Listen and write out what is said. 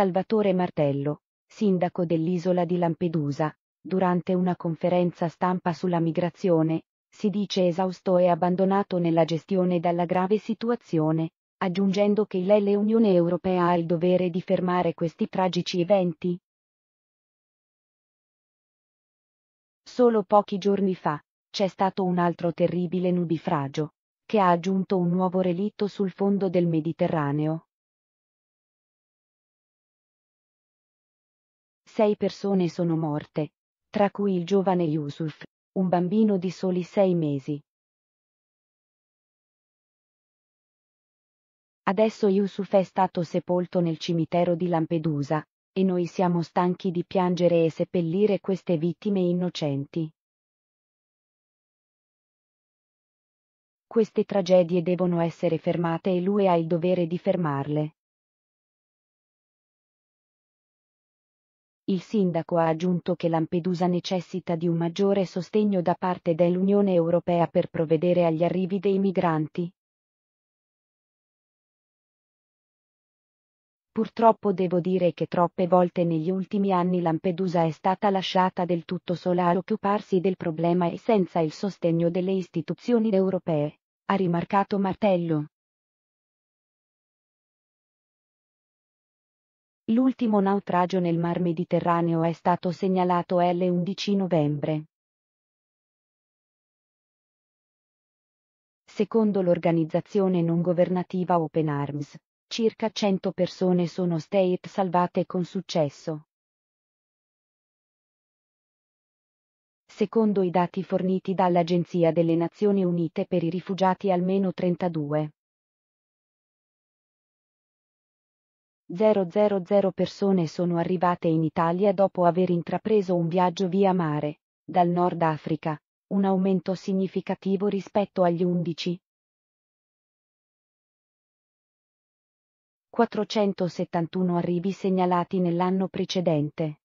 Salvatore Martello, sindaco dell'isola di Lampedusa, durante una conferenza stampa sulla migrazione, si dice esausto e abbandonato nella gestione dalla grave situazione, aggiungendo che lei l'Unione Europea ha il dovere di fermare questi tragici eventi. Solo pochi giorni fa, c'è stato un altro terribile nubifragio, che ha aggiunto un nuovo relitto sul fondo del Mediterraneo. sei persone sono morte, tra cui il giovane Yusuf, un bambino di soli sei mesi. Adesso Yusuf è stato sepolto nel cimitero di Lampedusa, e noi siamo stanchi di piangere e seppellire queste vittime innocenti. Queste tragedie devono essere fermate e lui ha il dovere di fermarle. Il sindaco ha aggiunto che Lampedusa necessita di un maggiore sostegno da parte dell'Unione Europea per provvedere agli arrivi dei migranti. Purtroppo devo dire che troppe volte negli ultimi anni Lampedusa è stata lasciata del tutto sola a occuparsi del problema e senza il sostegno delle istituzioni europee, ha rimarcato Martello. L'ultimo naufragio nel Mar Mediterraneo è stato segnalato l'11 novembre. Secondo l'organizzazione non governativa Open Arms, circa 100 persone sono state salvate con successo. Secondo i dati forniti dall'Agenzia delle Nazioni Unite per i rifugiati almeno 32. 000 persone sono arrivate in Italia dopo aver intrapreso un viaggio via mare, dal Nord Africa, un aumento significativo rispetto agli 11. 471 arrivi segnalati nell'anno precedente.